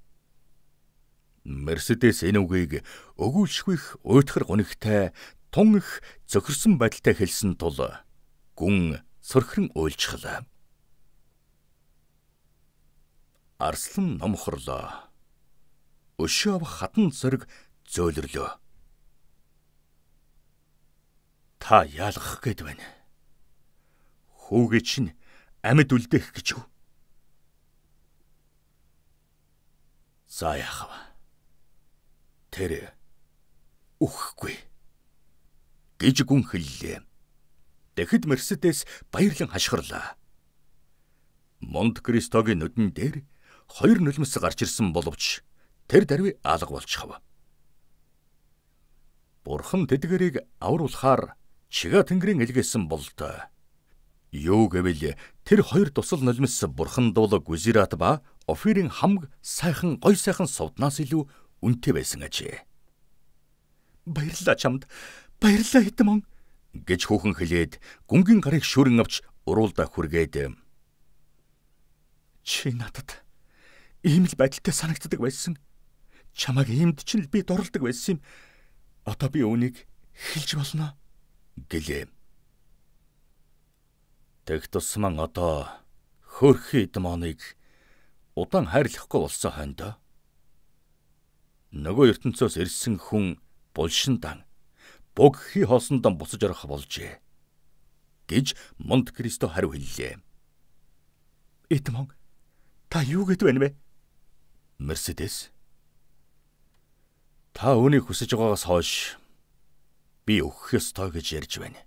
Мерседес энэ үгийг өгүүлшгүй их уйтгар гонигтай тун их зөхирсэн байдалтай хэлсэн тул гүн сөрхрөн уйлчглаа. Арслан номхорлоо. Өшөө хатан зэрэг зөөлрлөө. Та яалгах гээд байна. Хүүгээ чинь амьд үлдээх гэж юу? За яхав. Тэр үхэхгүй гэж гүн хэллээ. Тэгэхэд Мерседес баярлан хашгирлаа. Монт Кристогийн нүдэн дээр хоёр нулимс гарч ирсэн боловч тэр даруй алга болчихов. Бурхан тэдгэрийг авруулахаар чига тэнгэрийн илгээсэн бол тоо. Юу гэвэл тэр хоёр тусал нулимс бурхан дуулаг Гүзират ба Офирийн хамг сайхан гой сайхан сувднаас илүү үнэтэй байсан ажээ. Баярлалаа чамд. Баярлалаа хитмэн гэж хөөхөн хэлээд гүнгийн гарыг шүрэн авч уруулда хүргээд чи надад ийм л байдалтай санагддаг байсан. Чамаг иймд ч л би дурлдаг байсан юм. Одоо би үүнийг хэлж болно гэлээ. Тэг тусман одоо хөрхи идмоныг удаан хайрлахгүй болсон хойдоо нөгөө ертөнцөөс ирсэн хүн булшин дан богхи хоолсондон буцаж орох болжээ гэж Монт Кристо хариу хэллээ. Итмон та юу гэд байна вэ? Мерседес Та үүнийг хүсэж байгаагаас хойш би өгөх ёстой гэж ярьж байна.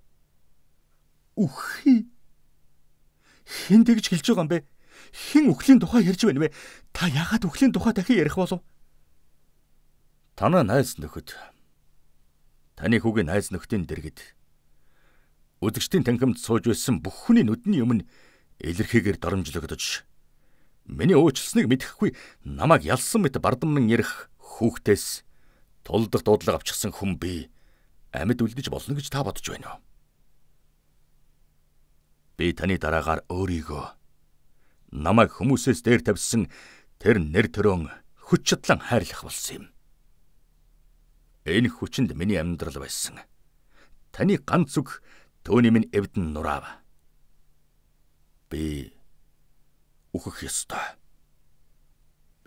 Үхий. Хэн тэгж хэлж байгаа юм бэ? Хэн өхлийн тухай ярьж байна вэ? Та яагаад өхлийн тухай дахин ярих болов? Танаа найз нөхөд Таны хүүгийн найз нөхдийн дэргэд үзэгчдийн танхимд сууж байсан бүх хүний нүдний өмнө илэрхийгээр доромжлогдож миний уучлсныг мэдхгүй намайг ялсан мэт бардамнан ярих хүүхдээс тулдах дуудлага авчихсан хүн би амьд үлдэж болно гэж та бодож байна уу? Би таны дараагаар өөрийгөө намайг хүмүүсээс дээр тавьсан тэр нэр төрөн хүч чадлан хайрлах болсон юм. Энэ хүчинд миний амьдрал байсан. Таны ганц үг түүний минь эвдэн нураав. Би үхэх ёстой.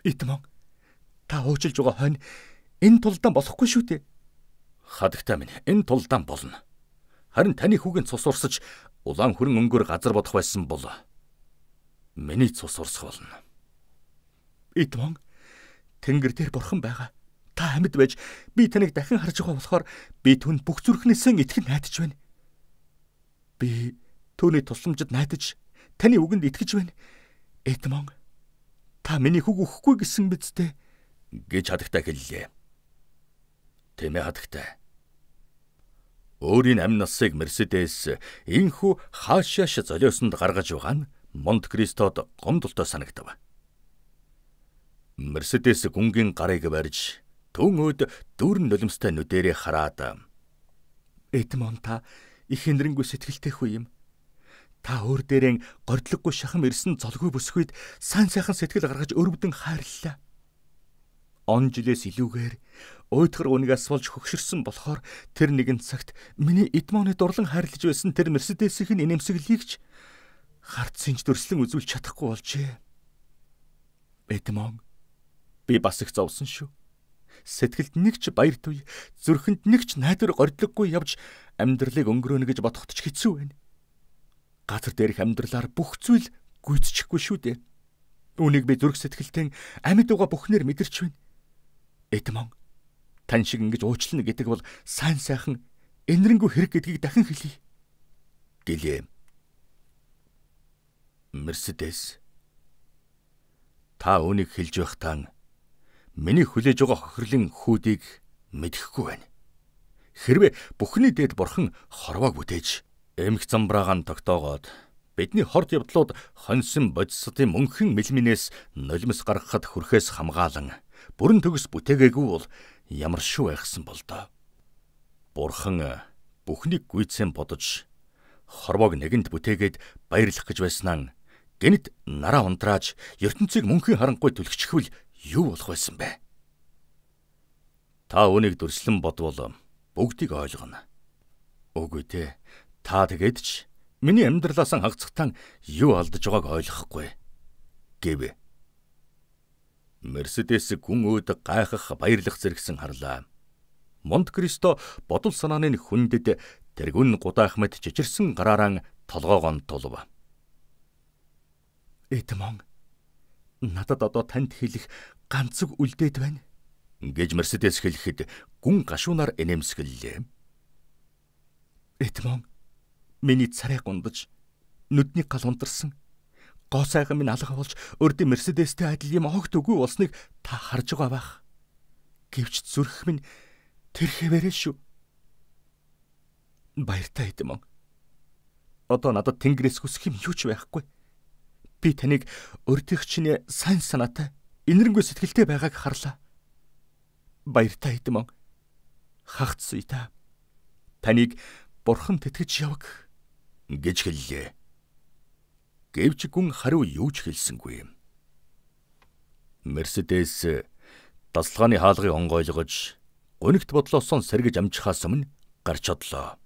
Итмон та уужилж байгаа хойно энэ тулдаан болохгүй шүү дээ. Хадагтай минь энэ тулдаан болно. Харин таны хүүгийн цус урсаж улаан хөрөн өнгөөр газар бодох байсан бол миний цус урсах болно. Итмон тэнгэр дээр бурхан байгаа та амьд байж би таныг дахин харж байгаа болохоор би түнд бүх зүрхнээсээ итгэн найдаж байна. Би түүний тусламжид найдаж таны үгэнд итгэж байна. Эдмон та миний хүг өгөхгүй гэсэн бидтэй гэж хатагтай хэллээ. Тэмээ хатагтай. Өөрийн амь насыг Мерседес инхүү хаашааш золиосонд гаргаж байгаа нь Монт Кристод гомдолтой санагдав. Мерседес гүнгийн гарыг барьж Түнөд дүрн нулимстай нүдэрээ хараад Эдмон та их хэндрэнгүй сэтгэлтэй хүү юм. Та өөр дээрэн гордлоггүй шахам ирсэн золгүй бүсгүйд сайн сайхан сэтгэл гаргаж өрөвдөн хайрлаа. Он жилээс илүүгээр уйтгар үнээс болж хөгшөрсөн болохоор тэр нэгэн цагт миний Эдмоны дурлан хайрлаж байсан тэр Мерседесийн инэмсэглэлийгч харт синж дөрслөн үзүүлж чадахгүй болжээ. Эдмон би бас их зовсон шүү. Сэтгэлд нэг ч баяр төв, зүрхэнд нэг ч найдвар гордлоггүй явж амьдралыг өнгөрөөнө гэж бодоход ч хэцүү байна. Газар дээрх амьдралаар бүх зүйл гүйцчихгүй шүү дээ. Үүнийг би зүрх сэтгэлтэн амьд байгаа бүхнэр мэдэрч байна. Эдмон тань шиг ингэж уучлна гэдэг бол сайн сайхан энэрэнгүй хэрэг гэдгийг дахин хэлье. Гэлээ. Мерседес та үнийг хэлж байхтаа миний хүлээж байгаа хохирлын хүүдийг мэдхгүй байна. Хэрвээ бүхний дэд бурхан хорвоог бүтээж эмх замбрагаан тогтоогоод бидний хорд явдлууд хонсон бодисдын мөнхөн мэлминээс нулимс гаргахад хүрхээс хамгаалan бүрэн төгс бүтээгээгүй бол ямар шүү байхсан бол доо. Бурхан э, бүхнийг гүйцэн бодож хорвоог нэгэнд бүтээгээд баярлах гэж байснаа гэнэт нараа унтрааж ертөнцийг мөнхийн харанхуй түлхчихвэл юу болох байсан бэ? Та үнийг дүрслэн бодвол бүгдийг ойлгоно. Үгүй те. Та тэгээд ч миний амьдралаас хагцхтан юу алдаж байгааг ойлгохгүй гэв. Мерседес гүн өд гайхах баярлах зэрэгсэн харлаа. Монт Кристо бодол санааны хүндэд тэргүн гудаах мэт чичирсэн гараараа толгоогоо тулв. Этмон надад одоо танд хэлэх ганцэг үлдээд байна гэж Мерседес хэлэхэд гүн гашуунаар энэмсгэллээ. Этмон миний царай гундаж нүдний гал унтарсан. Гоо сайхан минь алга болж өрдөн Мерседестэй адил юм огт үгүй болсныг та харж байгаа байх. Гэвч зүрх минь тэр хэвээрээ шүү. Баяртай Этмон. Одоо надад Тэнгэрээс хүсэх юм юу ч байхгүй. Би таныг өртөх чинь сайн санаатай, инэрэнгүй сэтгэлтэй байгааг харлаа. Баяртай хитмэн. Хагц үйта. Таныг бурхан тэтгэж яваг гэж хэллээ. Гэвч гүн хариу юу ч хэлсэнгүй юм. Мерседес тасалгааны хаалгыг онгойлгож, өнөгт бодлоосон сэргэж амжихаас өмнө гарч одлоо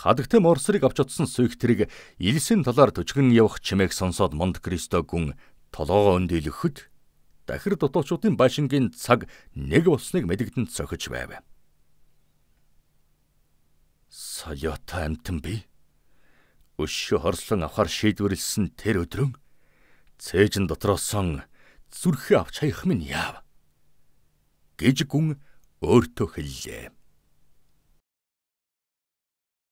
хадагтэм Оросыг авч утсан Сүхтрийг Илсийн талаар төчгөн явах чимээг сонсоод Монт Кристо гүн толгоо өндөлөхөд дахир дутуучдын байшингийн цаг нэг болсныг мэдэгдэн цохиж байв. Саяота амтэн би өшөө хорслон авахар шийдвэрлсэн тэр өдрөн цээжин дотрооссон зүрхээ авч хаях минь яав гэж гүн өөртөө хэллээ.